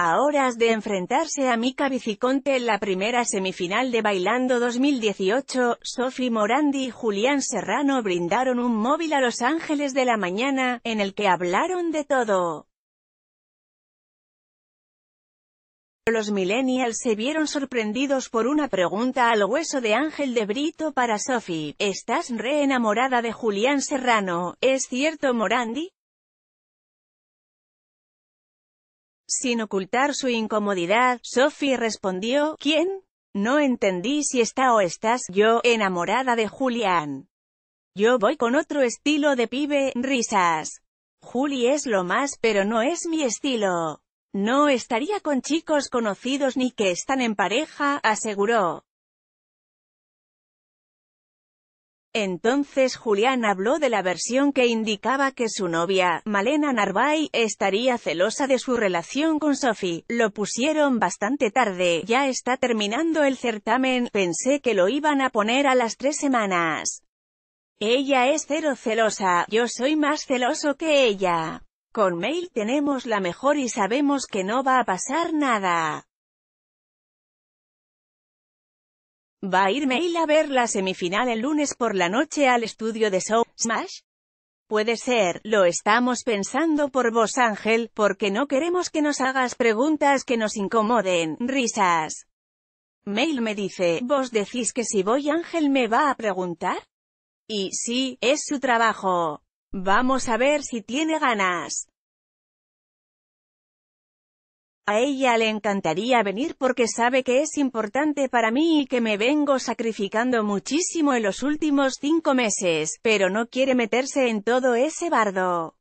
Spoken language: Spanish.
A horas de enfrentarse a Mika Biciconte en la primera semifinal de Bailando 2018, Sophie Morandi y Julián Serrano brindaron un móvil a Los Ángeles de la mañana, en el que hablaron de todo. Los millennials se vieron sorprendidos por una pregunta al hueso de Ángel de Brito para Sophie. ¿Estás re enamorada de Julián Serrano? ¿Es cierto Morandi? Sin ocultar su incomodidad, Sophie respondió, ¿Quién? No entendí si está o estás yo, enamorada de Julián. Yo voy con otro estilo de pibe, risas. Juli es lo más, pero no es mi estilo. No estaría con chicos conocidos ni que están en pareja, aseguró. Entonces Julián habló de la versión que indicaba que su novia, Malena Narvay, estaría celosa de su relación con Sophie. Lo pusieron bastante tarde, ya está terminando el certamen, pensé que lo iban a poner a las tres semanas. Ella es cero celosa, yo soy más celoso que ella. Con Mail tenemos la mejor y sabemos que no va a pasar nada. ¿Va a ir Mail a ver la semifinal el lunes por la noche al estudio de Show Smash? Puede ser, lo estamos pensando por vos Ángel, porque no queremos que nos hagas preguntas que nos incomoden, risas. Mail me dice, ¿vos decís que si voy Ángel me va a preguntar? Y sí, es su trabajo. Vamos a ver si tiene ganas. A ella le encantaría venir porque sabe que es importante para mí y que me vengo sacrificando muchísimo en los últimos cinco meses, pero no quiere meterse en todo ese bardo.